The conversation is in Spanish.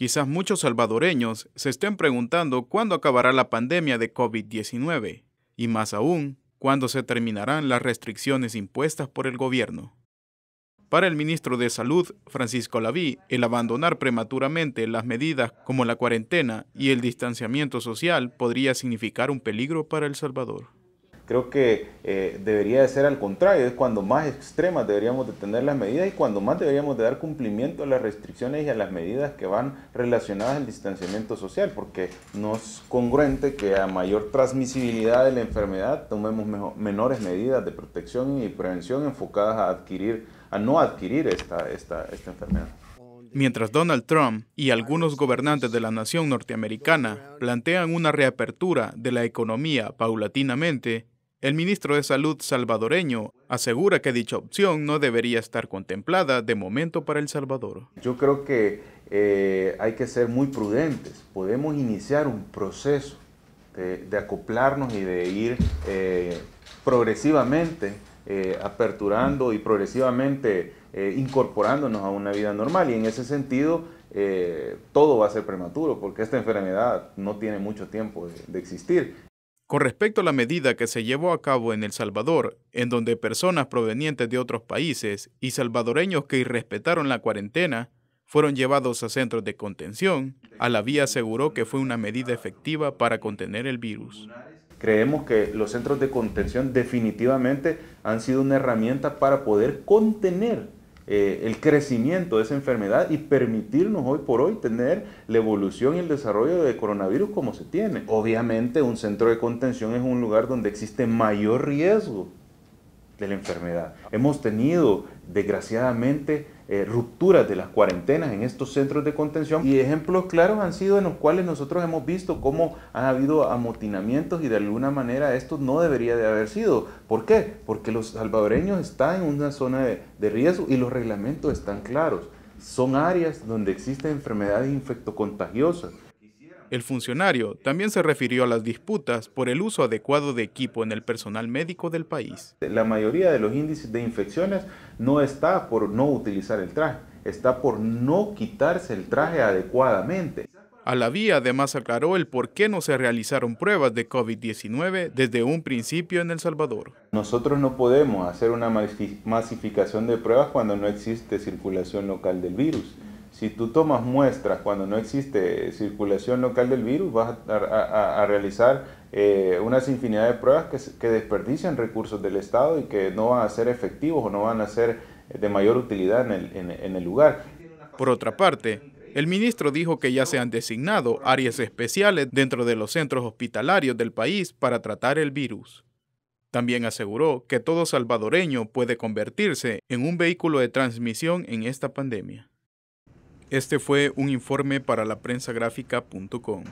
Quizás muchos salvadoreños se estén preguntando cuándo acabará la pandemia de COVID-19 y más aún, cuándo se terminarán las restricciones impuestas por el gobierno. Para el ministro de Salud, Francisco Laví, el abandonar prematuramente las medidas como la cuarentena y el distanciamiento social podría significar un peligro para El Salvador. Creo que eh, debería de ser al contrario, es cuando más extremas deberíamos de tener las medidas y cuando más deberíamos de dar cumplimiento a las restricciones y a las medidas que van relacionadas al distanciamiento social, porque no es congruente que a mayor transmisibilidad de la enfermedad tomemos menores medidas de protección y prevención enfocadas a adquirir, a no adquirir esta, esta enfermedad. Mientras Donald Trump y algunos gobernantes de la nación norteamericana plantean una reapertura de la economía paulatinamente, el ministro de Salud salvadoreño asegura que dicha opción no debería estar contemplada de momento para El Salvador. Yo creo que eh, hay que ser muy prudentes. Podemos iniciar un proceso de, acoplarnos y de ir eh, progresivamente eh, aperturando y progresivamente incorporándonos a una vida normal. Y en ese sentido, todo va a ser prematuro porque esta enfermedad no tiene mucho tiempo de, de existir. Con respecto a la medida que se llevó a cabo en El Salvador, en donde personas provenientes de otros países y salvadoreños que irrespetaron la cuarentena fueron llevados a centros de contención, vía aseguró que fue una medida efectiva para contener el virus. Creemos que los centros de contención definitivamente han sido una herramienta para poder contener eh, el crecimiento de esa enfermedad y permitirnos hoy por hoy tener la evolución y el desarrollo de coronavirus como se tiene. Obviamente un centro de contención es un lugar donde existe mayor riesgo de la enfermedad. Hemos tenido, desgraciadamente, eh, rupturas de las cuarentenas en estos centros de contención y ejemplos claros han sido en los cuales nosotros hemos visto cómo ha habido amotinamientos y de alguna manera esto no debería de haber sido. ¿Por qué? Porque los salvadoreños están en una zona de, de riesgo y los reglamentos están claros. Son áreas donde existen enfermedades infectocontagiosas el funcionario también se refirió a las disputas por el uso adecuado de equipo en el personal médico del país. La mayoría de los índices de infecciones no está por no utilizar el traje, está por no quitarse el traje adecuadamente. A la vía además aclaró el por qué no se realizaron pruebas de COVID-19 desde un principio en El Salvador. Nosotros no podemos hacer una masificación de pruebas cuando no existe circulación local del virus. Si tú tomas muestras cuando no existe circulación local del virus, vas a, realizar unas eh, una infinidad de pruebas que, desperdician recursos del Estado y que no van a ser efectivos o no van a ser de mayor utilidad en el lugar. Por otra parte, el ministro dijo que ya se han designado áreas especiales dentro de los centros hospitalarios del país para tratar el virus. También aseguró que todo salvadoreño puede convertirse en un vehículo de transmisión en esta pandemia. Este fue un informe para la prensa gráfica.com.